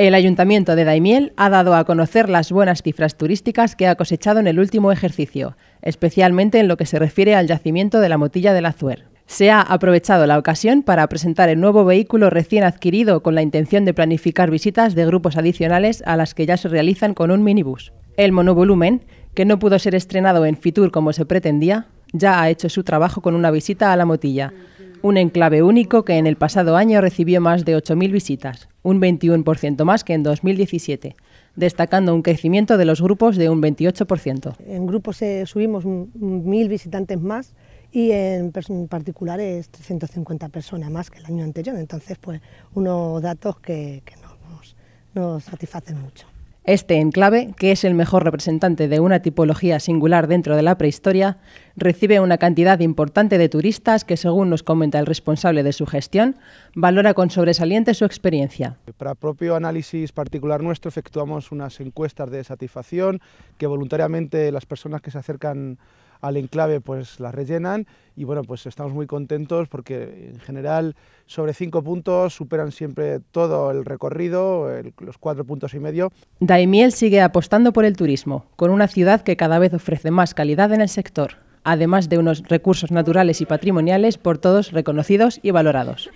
El Ayuntamiento de Daimiel ha dado a conocer las buenas cifras turísticas que ha cosechado en el último ejercicio, especialmente en lo que se refiere al yacimiento de la Motilla del Azuer. Se ha aprovechado la ocasión para presentar el nuevo vehículo recién adquirido con la intención de planificar visitas de grupos adicionales a las que ya se realizan con un minibus. El monovolumen, que no pudo ser estrenado en Fitur como se pretendía, ya ha hecho su trabajo con una visita a la Motilla. Un enclave único que en el pasado año recibió más de 8.000 visitas, un 21% más que en 2017, destacando un crecimiento de los grupos de un 28%. En grupos eh, subimos 1.000 visitantes más y en particulares 350 personas más que el año anterior. Entonces, pues unos datos que, nos satisfacen mucho. Este enclave, que es el mejor representante de una tipología singular dentro de la prehistoria, recibe una cantidad importante de turistas que, según nos comenta el responsable de su gestión, valora con sobresaliente su experiencia. Para propio análisis particular nuestro efectuamos unas encuestas de satisfacción que voluntariamente las personas que se acercan al enclave pues la rellenan y bueno, pues estamos muy contentos porque en general sobre cinco puntos superan siempre todo el recorrido, los cuatro puntos y medio. Daimiel sigue apostando por el turismo, con una ciudad que cada vez ofrece más calidad en el sector además de unos recursos naturales y patrimoniales por todos reconocidos y valorados.